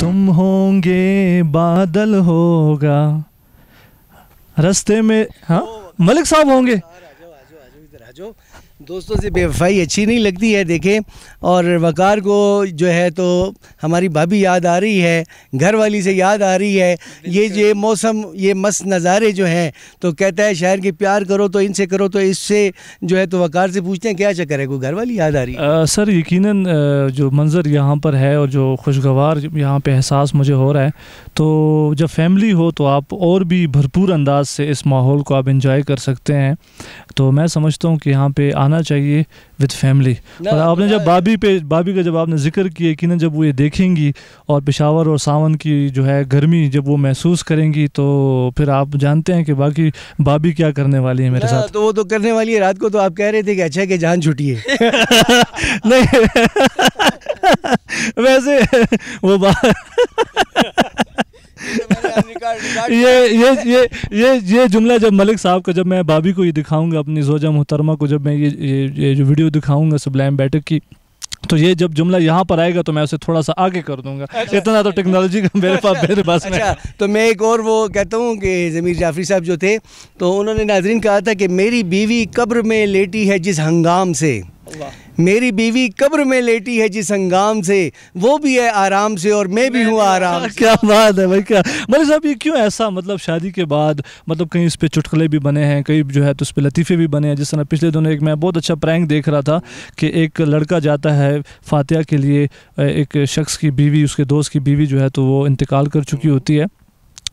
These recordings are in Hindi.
तुम होंगे बादल होगा रस्ते में हाँ मलिक साहब होंगे दोस्तों से बेवफाई अच्छी नहीं लगती है देखें और वकार को जो है तो हमारी भाभी याद आ रही है घर वाली से याद आ रही है ये ये मौसम ये मस्त नज़ारे जो हैं तो कहता है शायर के प्यार करो तो इनसे करो तो इससे जो है तो वकार से पूछते हैं क्या चक्कर है कोई घर वाली याद आ रही है आ, सर यकीन जो मंज़र यहाँ पर है और जो खुशगवार यहाँ पर एहसास मुझे हो रहा है तो जब फैमिली हो तो आप और भी भरपूर अंदाज से इस माहौल को आप इंजॉय कर सकते हैं तो मैं समझता हूँ कि यहाँ पर आना चाहिए विद फैमिली और आपने जब बाबी पे बाबी का जब आपने जिक्र किया कि ना जब वो ये देखेंगी और पेशावर और सावन की जो है गर्मी जब वो महसूस करेंगी तो फिर आप जानते हैं कि बाकी बाबी क्या करने वाली है मेरे साथ तो वो तो करने वाली है रात को तो आप कह रहे थे कि अच्छा कि जान छुटी है नहीं वैसे वो बात ये ये ये ये ये जुमला जब मलिक साहब का जब मैं भाभी को ये दिखाऊंगा अपनी सोजा मुहतरमा को जब मैं ये ये, ये जो वीडियो दिखाऊंगा सुब्लैम बैठक की तो ये जब जुमला यहाँ पर आएगा तो मैं उसे थोड़ा सा आगे कर दूंगा अच्छा। इतना तो टेक्नोलॉजी का मेरे पास मेरे पास अच्छा, तो मैं एक और वो कहता हूँ कि ज़मीर जाफरी साहब जो थे तो उन्होंने नाजरीन कहा था कि मेरी बीवी कब्र में लेटी है जिस हंगाम से मेरी बीवी कब्र में लेटी है जिस हंगाम से वो भी है आराम से और मैं भी हूँ आराम क्या बात है भाई क्या मतलब साहब ये क्यों ऐसा मतलब शादी के बाद मतलब कहीं इस पर चुटकले भी बने हैं कहीं जो है तो उस पर लतीफ़े भी बने हैं जिस तरह पिछले दोनों एक मैं बहुत अच्छा प्रैंक देख रहा था कि एक लड़का जाता है फातह के लिए एक शख्स की बीवी उसके दोस्त की बीवी जो है तो वो इंतकाल कर चुकी होती है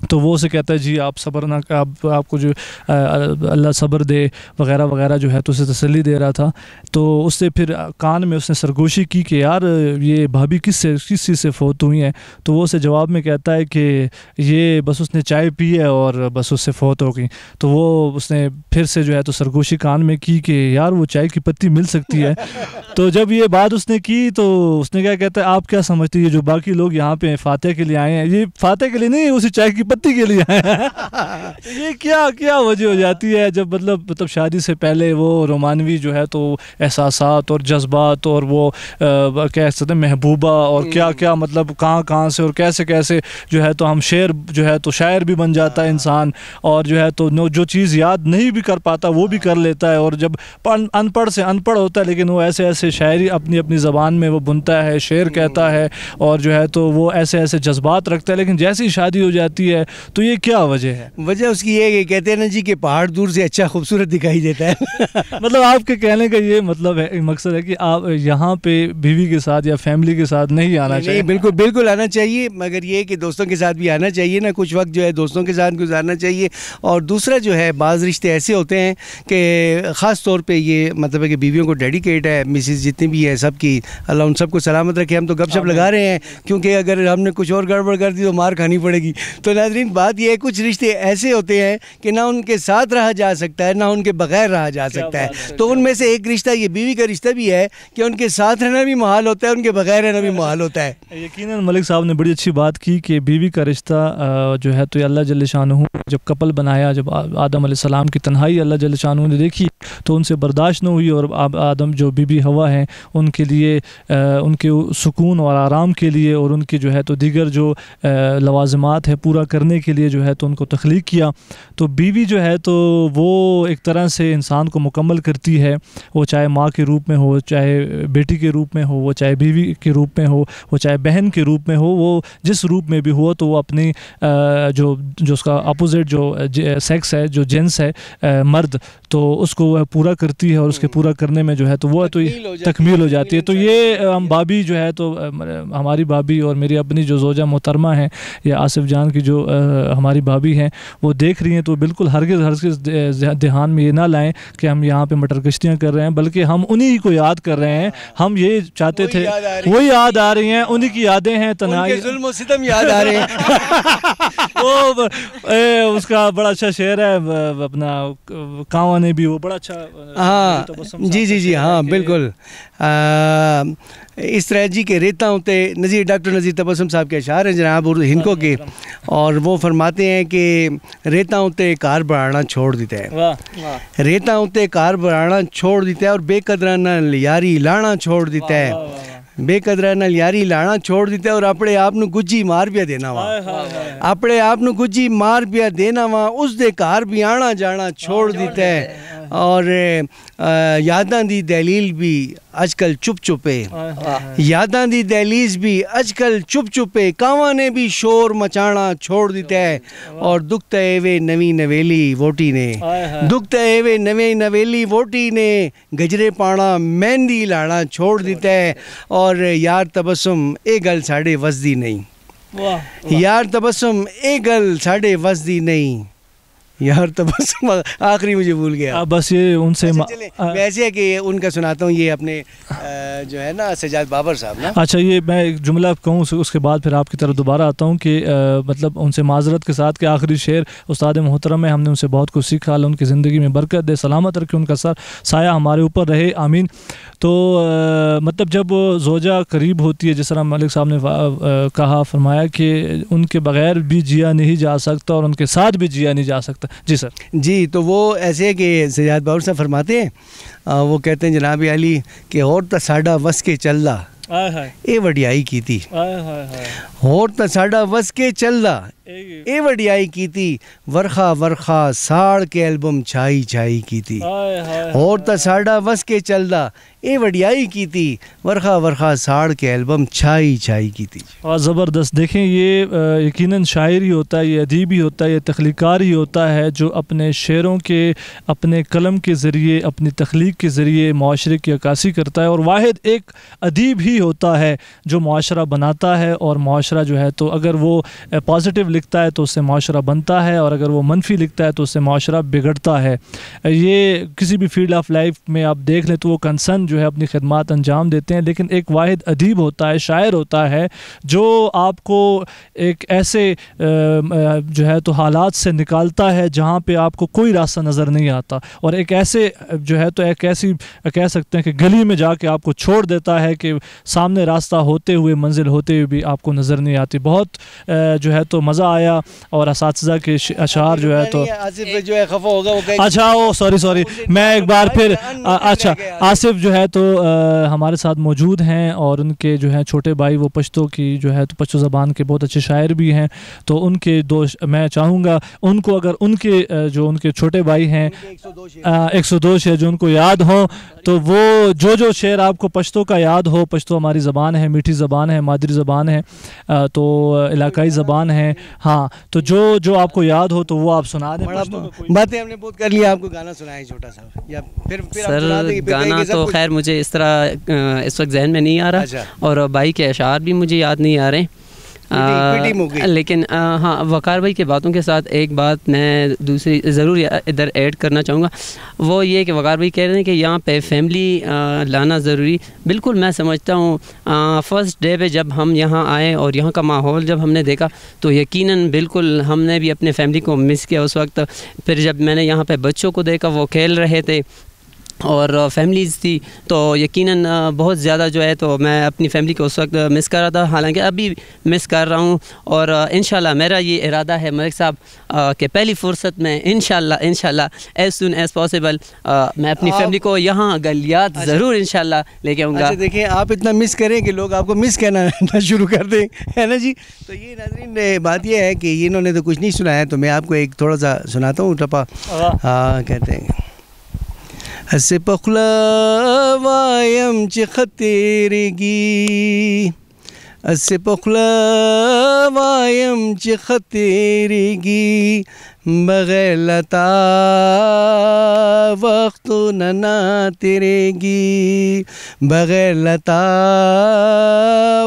तो वो उसे कहता है जी आप सब्र ना आप आपको जो अल्लाह सब्र दे वगैरह वगैरह जो है तो उसे तसली दे रहा था तो उससे फिर कान में उसने सरगोशी की कि यार ये भाभी किस से किस चीज़ से फोत हुई हैं तो वो उसे जवाब में कहता है कि ये बस उसने चाय पी है और बस उससे फोत हो गई तो वो उसने फिर से जो है तो सरगोशी कान में की कि यार वो चाय की पत्ती मिल सकती है तो जब ये बात उसने की तो उसने क्या कहता है आप क्या समझती है जो बाकी लोग यहाँ पे फातह के लिए आए हैं ये फातह के लिए नहीं उसे चाय की संपत्ति के लिए ये क्या क्या वजह हो जाती है जब मतलब मतलब शादी से पहले वो रोमानवी जो है तो एहसास और जज्बात और वो आ, कह सकते हैं महबूबा और हम्म। क्या क्या मतलब कहाँ कहाँ से और कैसे कैसे जो है तो हम शेर जो है तो शायर भी बन जाता है हाँ। इंसान और जो है तो जो चीज़ याद नहीं भी कर पाता वो भी कर हाँ। लेता है और जब अनपढ़ से अनपढ़ होता है लेकिन वो ऐसे ऐसे शायरी अपनी अपनी ज़बान में वो बुनता है शेर कहता हम्म। है और जो है तो वो ऐसे ऐसे जज्बात रखता है लेकिन जैसी शादी हो जाती है है तो ये क्या वजह है वजह उसकी ये कहते हैं ना जी कि पहाड़ दूर से अच्छा खूबसूरत दिखाई देता है मतलब आपके कहने का ये मतलब है मकसद है कि आप यहाँ पे बीवी के साथ या फैमिली के साथ नहीं आना चाहिए बिल्कुल बिल्कुल आना चाहिए मगर ये कि दोस्तों के साथ भी आना चाहिए ना कुछ वक्त जो है दोस्तों के साथ गुजारना चाहिए और दूसरा जो है बाज़ रिश्ते ऐसे होते हैं कि ख़ास तौर पर ये मतलब है कि बीवियों को डेडिकेट है मिसिस जितनी भी है सबकी अल्लाह उन सबको सलामत रखे हम तो गपशप लगा रहे हैं क्योंकि अगर हमने कुछ और गड़बड़ कर दी तो मार खानी पड़ेगी तो ना नाजरीन बात यह है कुछ रिश्ते ऐसे होते हैं कि ना उनके साथ रहा जा सकता है ना उनके बगैर रहा जा सकता है तो उनमें से एक रिश्ता ये बीवी का रिश्ता भी है कि उनके साथ रहना भी महाल होता है उनके बगैर रहना भी माहौल होता है यकीन मलिक साहब ने बड़ी अच्छी बात की कि बीवी का रिश्ता जो है तो अल्लाह जल शाह जब कपल बनाया जब आदम सलाम की तनहाई अल्लाह जल शाह ने देखी तो उनसे बर्दाश्त न हुई और आदम जो बीबी हवा हैं उनके लिए उनके सुकून और आराम के लिए और उनके जो है तो दीगर जो लवाजमात है पूरा करने के लिए जो है तो उनको तख्लीक किया तो बीवी जो है तो वो एक तरह से इंसान को मुकम्मल करती है वो चाहे माँ के रूप में हो चाहे बेटी के रूप में हो वो चाहे बीवी के रूप में हो वो चाहे बहन के रूप में हो वो जिस रूप में भी हो तो वो अपनी जो जो उसका अपोजिट जो सेक्स है जो जेंस है मर्द तो उसको वह पूरा करती है और उसके पूरा करने में जो है तो वह तो तकमील हो जाती है तो ये हम भाभी जो है तो हमारी भाभी और मेरी अपनी जो जोजा मोहतरमा हैं या आसिफ जान की जो आ, हमारी भाभी हैं वो देख रही हैं तो बिल्कुल हरगिज़ हर ध्यान में ये ना लाएं कि हम यहाँ पे मटर कश्तियाँ कर रहे हैं बल्कि हम उन्हीं को याद कर रहे हैं हाँ। हम ये चाहते थे वो याद आ रही हैं उन्हीं की यादें हैं तनाई याद आ रही है उसका बड़ा अच्छा शेर है अपना कावा ने भी वो बड़ा अच्छा हाँ तो जी जी जी हाँ बिल्कुल इस तरह जी के रेता उते नज़ीर डॉक्टर नज़ीर तबसम साहब के अशार हैं जनाब उर्दू हिंदो के और वो फरमाते हैं कि रेता उते कार बढ़ाना छोड़ देते हैं रेता उते कार बढ़ाना छोड़ देता है और न यारी लाना छोड़ देता है बेकदराना यारी लाना छोड़ देता है और अपने आप न गुजी मार पिया देना वा अपने आप न गुजी मार पिया देना ਵਾ उस दे ਘਰ भी आना जाना छोड़ ਦਿੱਤਾ हाँ, है और यादा दी दलील भी अजकल चुप चुपे यादा दी दहलीज भी अजकल चुप चुपे कावा ने भी शोर मचाना छोड़ दिता है और दुख तय एवे नवी नवेली वोटी ने दुख तय नवे नवेली वोटी ने गजरे पाना मेहंदी लाना छोड़ दिता है और यार तबसम ये गल साढ़े वसदी नहीं वाह यार तबसम ये गल साढ़े वसदी नहीं यार तो बस आखिरी मुझे भूल गया आ, बस ये उनसे वैसे अच्छा, है कि उनका सुनाता हूँ ये अपने जो है ना सजाद बाबर साहब ना अच्छा ये मैं एक जुमला कहूँ उसके बाद फिर आपकी तरफ दोबारा आता हूँ कि मतलब उनसे माजरत के साथ के आखिरी शेर उस्ताद मोहतरम है हमने उनसे बहुत कुछ सीखा उनकी ज़िंदगी में बरकत दे सलामत रखे उनका सर साया हमारे ऊपर रहे आमीन तो मतलब जब जोजा करीब होती है जिस तरह मलिक साहब ने कहा फरमाया कि उनके बगैर भी जिया नहीं जा सकता और उनके साथ भी जिया नहीं जा सकता सकता जी सर जी तो वो ऐसे है कि सजाद बाबर साहब फरमाते हैं आ, वो कहते हैं जनाब अली कि और तो साढ़ा वस के चल रहा ये वडियाई की थी और तो साढ़ा वस के चल रहा ए वडियाई की थी वरखा वरखा साड़ के एल्बम छाई छाई की थी और तो साडा बस के चलदा ए वडियाई की थी वरखा वरखा साड़ के एल्बम छाई छाई की थी और ज़बरदस्त देखें ये यकीनन शायर ही होता है ये अदीब ही होता है ये तख्लीकार ही होता है जो अपने शेरों के अपने कलम के ज़रिए अपनी तख्लीक के ज़रिए माशरे की अक्सी करता है और वाहिद एक अदीब ही होता है जो माशरा बनाता है और माशरा जो है तो अगर वो पॉजिटिव लिखता है तो उससे माशरा बनता है और अगर वो मनफी लिखता है तो उससे माशरा बिगड़ता है ये किसी भी फील्ड ऑफ लाइफ में आप देख लें तो वो कंसर्न जो है अपनी खदमात अंजाम देते हैं लेकिन एक वाद अदीब होता है शायर होता है जो आपको एक ऐसे जो है तो हालात से निकालता है जहाँ पर आपको कोई रास्ता नज़र नहीं आता और एक ऐसे जो है तो एक ऐसी कह सकते हैं कि गली में जाके आपको छोड़ देता है कि सामने रास्ता होते हुए मंजिल होते हुए भी आपको नज़र नहीं आती बहुत जो है तो मज़ा मज़ा आया और इस के अशार जो है तो अच्छा ओ सॉरी सॉरी मैं एक बार फिर अच्छा आसिफ जो है तो हमारे साथ मौजूद हैं और उनके जो है छोटे भाई वो पश्तो की जो है तो पश्तो ज़बान के बहुत अच्छे शायर भी हैं तो उनके दो मैं चाहूँगा उनको अगर उनके जो उनके छोटे भाई हैं एक सौ दो शेर जो उनको याद हों तो वो जो जो शेर आपको पश्तो का याद हो पश्तो हमारी ज़बान है मीठी ज़बान है मादरी ज़बान है तो इलाकाई ज़बान है हाँ तो जो जो आपको याद हो तो वो आप सुना दें बातें हमने बहुत कर लिया आपको गाना सुनाया छोटा सा या फिर, फिर सर गाना तो खैर मुझे इस तरह इस वक्त जहन में नहीं आ रहा अच्छा। और बाई के अशार भी मुझे याद नहीं आ रहे आ, लेकिन आ, हाँ वकार भाई की बातों के साथ एक बात मैं दूसरी ज़रूर इधर ऐड करना चाहूँगा वो ये कि वकार भाई कह रहे हैं कि यहाँ पे फैमिली आ, लाना ज़रूरी बिल्कुल मैं समझता हूँ फ़र्स्ट डे पे जब हम यहाँ आए और यहाँ का माहौल जब हमने देखा तो यकीनन बिल्कुल हमने भी अपने फैमिली को मिस किया उस वक्त फिर जब मैंने यहाँ पे बच्चों को देखा वो खेल रहे थे और फैमिलीज़ थी तो यकीनन बहुत ज़्यादा जो है तो मैं अपनी फैमिली को उस वक्त मिस कर रहा था हालांकि अभी मिस कर रहा हूँ और इन मेरा ये इरादा है मलिक साहब के पहली फुर्सत में इन शाला एज सुन एज़ पॉसिबल मैं अपनी फैमिली को यहाँ गलियात अच्छा। ज़रूर इन लेके आऊँगा अच्छा देखिए आप इतना मिस करें कि लोग आपको मिस कहना शुरू कर दें है ना जी तो ये नाजरीन बात यह है कि इन्होंने तो कुछ नहीं सुनाया तो मैं आपको एक थोड़ा सा सुनाता हूँ टपा हाँ, हाँ कहते हैं Sepak lavayam ci khatirigi Sepak lavayam ci khatirigi बगैर लता वक्त नना तेरेगी बगैर लता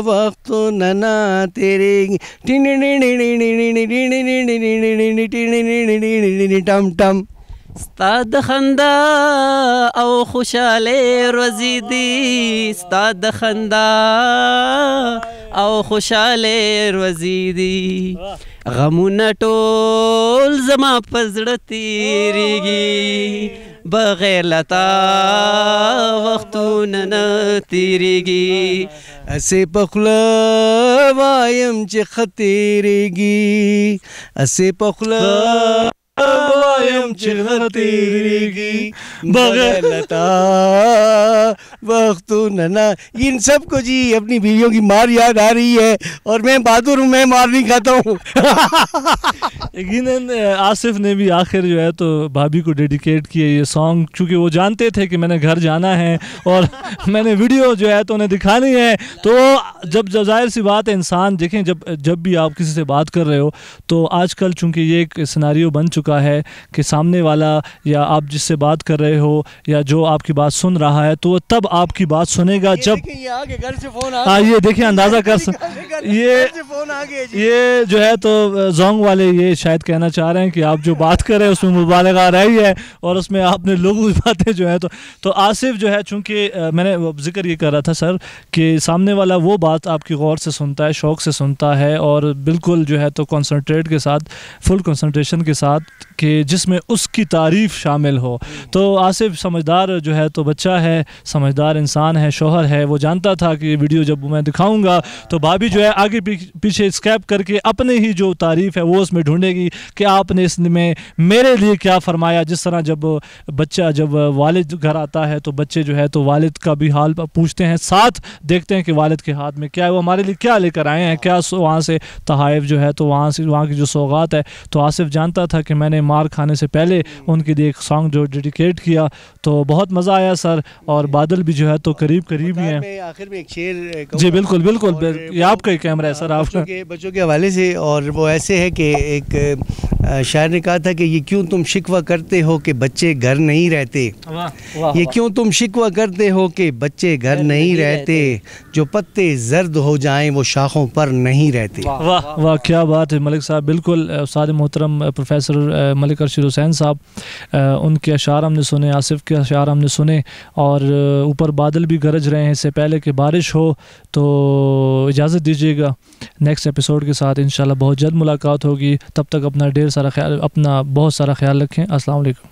वक्त नना तेरेगी टिण टम टम ستا د خندا او خوشاله روزي دي ستا د خندا او خوشاله روزي دي غمونه ټول زما پزړه تیریږي بغیر لتا وختونه نه تیریږي اسې پخله وایم چې خطیریږي اسې پخله وایم ממשיכה तो इन सब को जी अपनी बीवियों की मार याद आ रही है और मैं बहादुर हूँ मैं मार नहीं खाता हूँ यकीन आसिफ ने भी आखिर जो है तो भाभी को डेडिकेट किया ये सॉन्ग चूँकि वो जानते थे कि मैंने घर जाना है और मैंने वीडियो जो है तो उन्हें दिखानी है तो जब जब जाहिर सी बात है इंसान देखें जब जब भी आप किसी से बात कर रहे हो तो आजकल चूंकि ये एक सिनारियो बन चुका है कि सामने वाला या आप जिससे बात कर रहे हो या जो आपकी बात सुन रहा है तो तब आपकी बात सुनेगा जब आइए ये देखिए अंदाज़ा कर स... ये ये जो है तो जोंग वाले ये शायद कहना चाह रहे हैं कि आप जो बात कर रहे हैं उसमें आ रही है और उसमें आपने लोगों की बातें जो है तो तो आसिफ जो है चूंकि मैंने जिक्र ये कर रहा था सर कि सामने वाला वो बात आपकी गौर से सुनता है शौक़ से सुनता है और बिल्कुल जो है तो कॉन्सनट्रेट के साथ फुल कंसंट्रेशन के साथ कि जिसमें उसकी तारीफ़ शामिल हो तो आसिफ समझदार जो है तो बच्चा है समझदार इंसान है शोहर है वो जानता था कि ये वीडियो जब मैं दिखाऊंगा तो भाभी जो है आगे पीछे स्कैप करके अपने ही जो तारीफ़ है वो उसमें ढूंढेगी कि आपने इसमें मेरे लिए क्या फरमाया जिस तरह जब बच्चा जब वालिद घर आता है तो बच्चे जो है तो वालिद का भी हाल पूछते हैं साथ देखते हैं कि वालिद के हाथ में क्या है वो हमारे लिए क्या लेकर आए हैं क्या वहाँ से तहाइफ जो है तो वहाँ से वहाँ की जो सौगात है तो आसिफ जानता था कि मैंने मार खाने से पहले उनके लिए एक सॉन्ग जो डेडिकेट किया तो बहुत मज़ा आया सर और बादल भी जो है तो करीब करीब ही हैं आखिर में एक शेर जी बिल्कुल बिल्कुल ये आपका ही कैमरा है हाँ, सर आपका बच्चों के हवाले से और वो ऐसे है कि एक शायर ने कहा था कि ये क्यों तुम शिकवा करते हो कि बच्चे घर नहीं रहते ये क्यों तुम शिकवा करते हो कि बच्चे घर नहीं रहते जो पत्ते जर्द हो जाएं वो शाखों पर नहीं रहते वाह वाह क्या बात है मलिक साहब बिल्कुल साद मोहतरम प्रोफेसर मलिक अरशद हुसैन हुसैन साहब उनके अशार हमने सुने आसिफ के अशार हमने सुने और ऊपर बादल भी गरज रहे हैं इससे पहले कि बारिश हो तो इजाज़त दीजिएगा नेक्स्ट एपिसोड के साथ इन बहुत जल्द मुलाकात होगी तब तक अपना ढेर सारा ख्याल अपना बहुत सारा ख्याल रखें असलकम